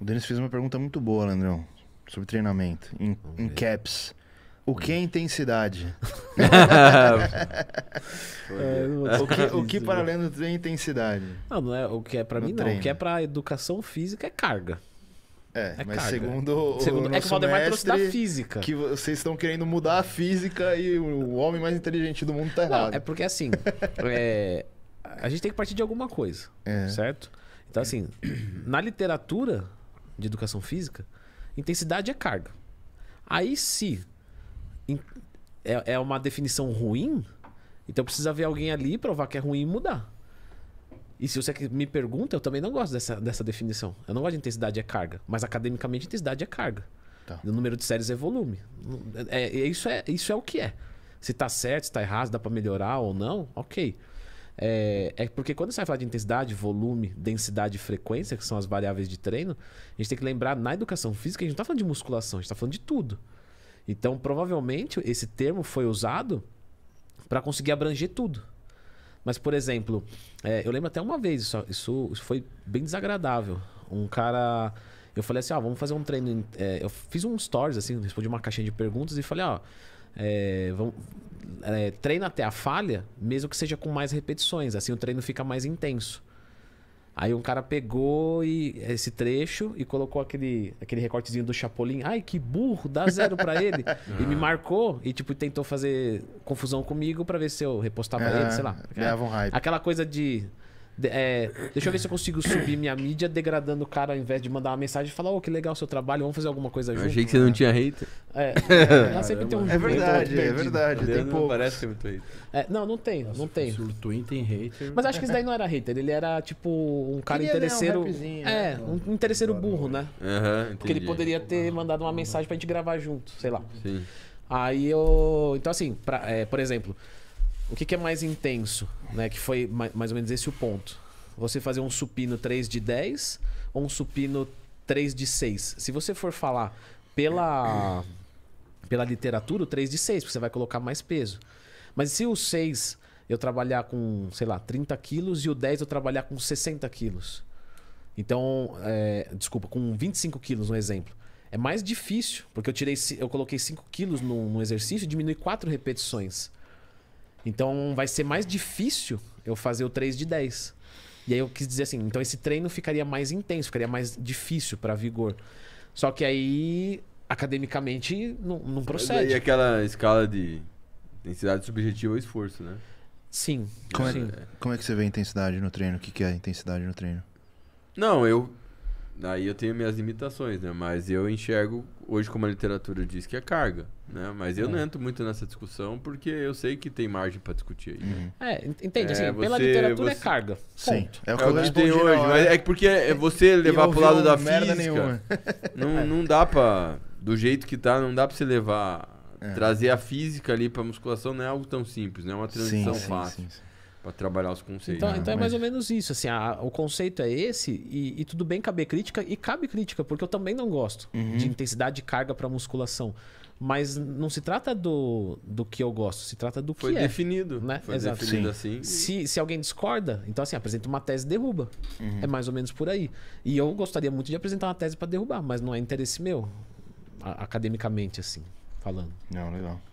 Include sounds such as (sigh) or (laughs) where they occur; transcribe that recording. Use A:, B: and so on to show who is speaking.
A: O Denis fez uma pergunta muito boa, Leandrão, sobre treinamento, em, em caps. O que é intensidade? (laughs) é, o, que, o que para né? Leandro é intensidade? Não, ah, não é o que é para mim, treino. não. O que é para educação física é carga. É, é mas carga. segundo, o segundo é que o Valdemar trouxe da física. Que vocês estão querendo mudar a física e o homem mais inteligente do mundo tá errado. Não, é porque assim, (laughs) é, a gente tem que partir de alguma coisa, é. certo? Então assim, (clears throat) na literatura de educação física, intensidade é carga. Aí se é, é uma definição ruim, então precisa ver alguém ali provar que é ruim e mudar. E se você me pergunta, eu também não gosto dessa, dessa definição. Eu não gosto de intensidade é carga, mas academicamente intensidade é carga. Tá. O número de séries é volume. É, é, isso, é, isso é o que é. Se tá certo, se tá errado, se dá para melhorar ou não, ok. É, é porque quando você vai falar de intensidade, volume, densidade e frequência, que são as variáveis de treino, a gente tem que lembrar na educação física, a gente não está falando de musculação, a gente está falando de tudo. Então, provavelmente, esse termo foi usado para conseguir abranger tudo. Mas, por exemplo, é, eu lembro até uma vez, isso, isso, isso, foi bem desagradável. Um cara. Eu falei assim: ah, vamos fazer um treino. É, eu fiz um stories, assim, respondi uma caixinha de perguntas e falei: ó. Ah, é, vão, é, treina até a falha, mesmo que seja com mais repetições. Assim o treino fica mais intenso. Aí um cara pegou e, esse trecho e colocou aquele, aquele recortezinho do Chapolin. Ai, que burro, dá zero para ele. (laughs) e me marcou e, tipo, tentou fazer confusão comigo para ver se eu repostava é, ele, sei lá. Leva um hype. Aquela coisa de é, deixa eu ver se eu consigo subir minha mídia degradando o cara ao invés de mandar uma mensagem e falar, ô, oh, que legal o seu trabalho, vamos fazer alguma coisa eu junto. Achei que você
B: não tinha hater. É, (laughs) é, lá sempre tem um É verdade, é verdade. Tem pouco. Parece que é muito hater.
A: É, não, não tem, Nossa, não tem. O
B: Twin tem hater.
A: Mas acho que esse daí não era hater, ele era tipo um cara interesseiro. Um é, um interesseiro é, né? burro, né?
B: Uhum, Porque ele poderia
A: ter mandado uma mensagem pra gente gravar junto, sei lá. Sim. Aí eu. Então, assim, pra, é, por exemplo, o que, que, é mais intenso, né? Que foi mais ou menos esse o ponto. Você fazer um supino 3 de 10 ou um supino 3 de 6. Se você for falar pela, pela literatura, o 3 de 6, porque você vai colocar mais peso. Mas se o 6 eu trabalhar com, sei lá, 30 quilos e o 10 eu trabalhar com 60 quilos. Então, é, desculpa, com 25 quilos, um exemplo. É mais difícil, porque eu tirei, eu coloquei 5 quilos num, num exercício e diminui 4 repetições. Então vai ser mais difícil eu fazer o 3 de 10. E aí eu quis dizer assim, então esse treino ficaria mais intenso, ficaria mais difícil para vigor. Só que aí, academicamente, não, não procede. E é
B: aquela escala de intensidade subjetiva ou esforço, né? Sim. Como, é sim. É, como é que você vê a intensidade no treino? O que, que é a intensidade no treino? Não, eu aí eu tenho minhas limitações, né? Mas eu enxergo hoje como a literatura diz que é carga, né? Mas eu é. não entro muito nessa discussão porque eu sei que tem margem para discutir aí. Né? É, entende? É, assim, pela literatura é você... é carga. Sim, é o é que, é eu que tem hoje. Mas é porque é você levar pro lado da física. Não, (laughs) não dá para do jeito que tá, não dá para você levar trazer a física ali para musculação não é algo tão simples, né? É uma transição sim, fácil. Sim, sim, para trabalhar os conceitos. Então, então é mais ou
A: menos isso. Assim, a, o conceito é esse e, e, tudo bem caber crítica e cabe crítica porque eu também não gosto uhum. de intensidade de carga para musculação. Mas não se trata do, do que eu gosto, se trata do Foi que é, definido, é. Né? Foi Exato. definido. Sim. assim. Se, se alguém discorda, então assim, apresenta uma tese e derruba. Uhum. É mais ou menos por aí. E eu gostaria muito de apresentar uma tese para derrubar, mas não é interesse meu, academicamente
B: assim, falando. Não, legal.